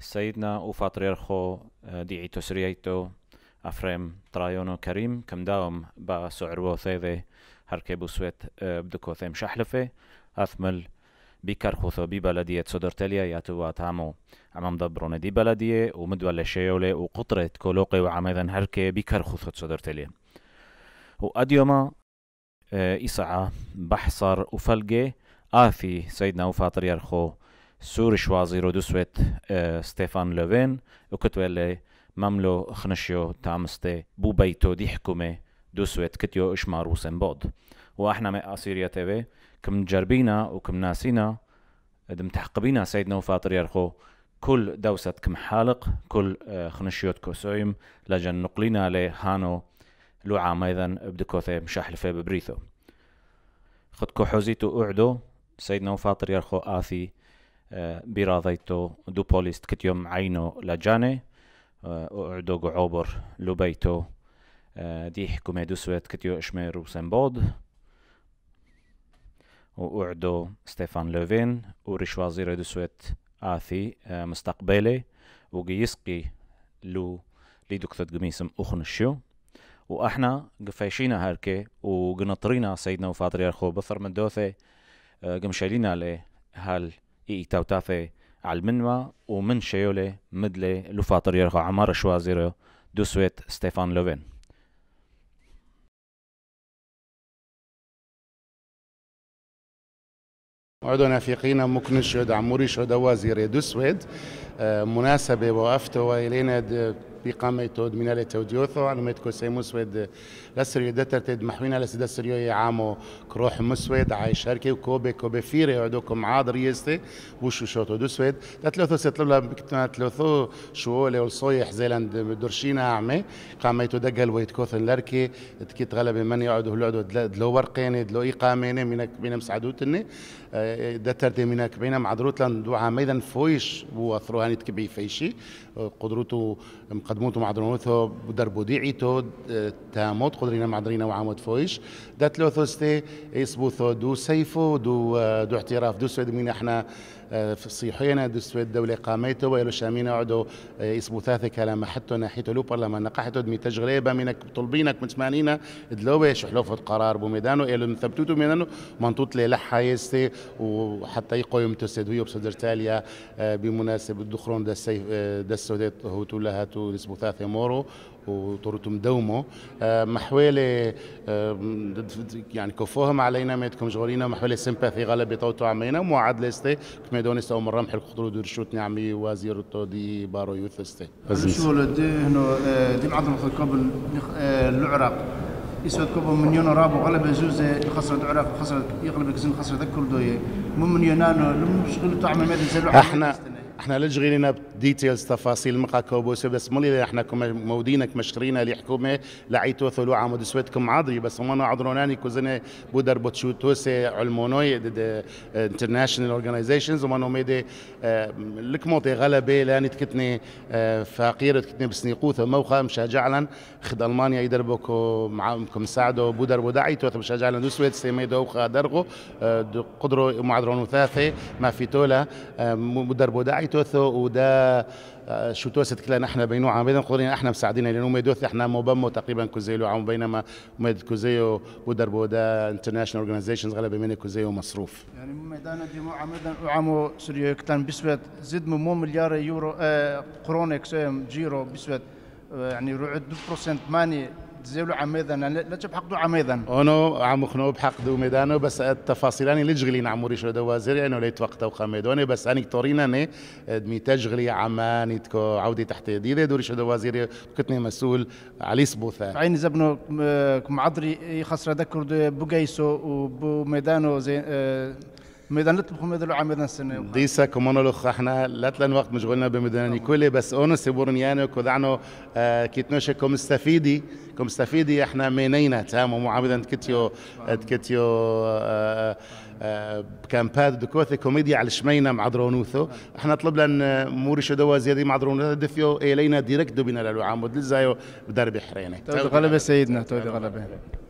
سيدنا و آه، دي خۆ دیعی أفريم ترايونو كريم كم داوم با سعر سێوێ هەرکێ بوو سوێت بدکۆثێم شەحلفێ ئەثمل بیکار خۆتۆبی بەلەدیە چۆدرتەلیە یاتووات هامۆ ئەمەم دە بڕۆنەدی بەلەدیێ و مدوە لە شێولێ و قوترێت کۆلۆقی و عامەدەن هەرکێ بیکار خوتۆ چۆدرتەلیە و ئەدیۆمە ئیسعا بەحسەر و فەلگێ ئافی سیدنا سور شوازي رودوسويت اه، ستيفان لوفين اللي مملو خنشيو تامستي بو بيتو دي حكومة دوسويت كتيو إشمارو سنبود وإحنا مع أسيريا تيفي كم جربينا وكم ناسينا دم تحقبينا سيدنا وفاطر يرخو كل دوسة كم حالق كل اه، خنشيوت كوسويم لجن نقلينا لهانو عام أيضا بدكوثي في ببريثو خدكو حوزيتو أعدو سيدنا وفاطر يرخو آثي آه، براضيتو بوليست كتيوم عينو لجاني وعدو آه، عوبر لبيتو آه، دي حكومة سويت كتيو اشمير بود وقعدو ستيفان لوفين وريش وزير سويت آثي مستقبلي وقيسقي لو لدكتور قميسم أخنشيو واحنا قفايشينا هركي وقنطرينا سيدنا وفاطري الخو بثر من دوثي قمشالينا لي هال ای تاو تافه على المنوى ومن شيولي مدلي لوفاتر يرغى عمار شوازيرو دو سويت ستيفان لوفين عدنا في قينا ممكن مكنش عموري شهد وزير دو سويد آه، مناسبة وقفت وإلينا بقامة تود من على te odjotho ميت كوسي مسود musved lasrio deterted mahwina las dasrio je عامو كروح مسود aj sharke وكوبي كوبي فيري odokom عاد ريستي وشو شوتو دو سويد تلوثو ستلولا تلوثو شو لو صيح زيلاند درشينا عمي تود دقل ويت كوثن لركي تكيت غلب من يقعدوا لعدو دلو ورقيني دلو إقاميني منك بين مسعدوتني دترتي منك بين معذروت لان دو عميدا فويش وثروهاني تكبي فيشي قدرته قدموتو معدنوثو دربو ديعيتو تاموت قدرينا معدرينا وعامود فويش دا تلوثوستي يصبوثو دو سيفو دو دو اعتراف دو سويد من احنا في آه، صيحينا دو سويد دولة قاميتو ويلو شامينا عدو آه، يصبو ثاثة كلام حتو ناحيتو لو برلمان نقاحتو دمي تجغريبا منك طلبينك من سمانينا دلوبة شحلوفة قرار بوميدانو إلو نثبتوتو ميدانو منطوط لي يستي وحتى يقويم تسدويو بصدر تاليا آه، بمناسبة دخرون دا السيف دا السودات هوتو لها تونس بوثاثي مورو وطورتم دومو آه، محوالي آه، يعني كفوهم علينا ما تكون مشغولين محوالي سمباثي غلبي طوتو عمينا موعد لستي كما دوني استو من رمح الخطرو دور شوت نعمي وزير التودي بارو يوثستي استي شو لدي هنو آه، دي معظم قبل العراق يسود كوبا يونو رابو وغلب زوزة خسرت العراق وخسرت يغلب كزن خسرت ذكر دوية مو يونانو لم شغل تعمل ماذا احنا احنا لا لنا ديتيلز تفاصيل مقا كوبوس بس ملي احنا كم مودينك مشترينا لحكومه لعيتو ثلو عمود سويتكم عضري بس ما عضروناني كوزنا بودر بوتشو توسي علمونوي انترناشونال اورجانيزيشنز وما نوميدي لكموتي غلبه لاني تكتني آه، فقير تكتني بسنيقوث موخا مشجعلا خد المانيا يدربوكو معاكم ساعدو بودر بودعيتو مشجعلا دو سويت سيمي وخا درغو آه، قدرو معدرون ثاثي ما في تولا آه، بودر بودعي توثو ودا آه، شو توست كلا نحن بينو عم بيدن قدرنا احنا مساعدين لانه ميدوث احنا مبمو تقريبا كوزيلو عم بينما ميد كوزيو بودر بودا انترناشونال اورجانيزيشنز غالبا من كوزيو مصروف يعني ميدان ديمو عم بيدن عمو سوريا كتان بسبت زد مو مليار يورو آه قرونك جيرو بسبت آه، يعني رعد 2% ماني تزيلو عميدا لا تبحقدو عميدا انا عم خنو بحقدو ميدانو بس التفاصيل اني لجغلين عموري شو دوازير انه يعني ليت وقت وقمدوني بس اني كتورينا ني آه، دمي تجغلي عمان تكو عودي تحت يدي دوري شو وزير كتني مسؤول علي سبوثا عين زبنو آه، كم عضري يخسر ذكر بوغيسو وبو ميدانو زين أه ميدان نطبخ ميدان لوعة ميدان سنة ديسك ومونولوخ احنا لاتلان وقت مشغولنا بميدان كولي بس اونو سيبورن يانو كودعنو آه كيتنوشي كوم استفيدي كوم استفيدي احنا مينينا تامو معابدا كتيو كتيو تكتيو آه،, آه،, آه كامباد دكوثي كوميديا على شمينا مع درونوثو احنا طلب لان موري شدوا زيادي مع درونوثو دفيو الينا ديركت دوبنا للوعة مدلزايو بدرب حريني تودي غلبة سيدنا تود غلبة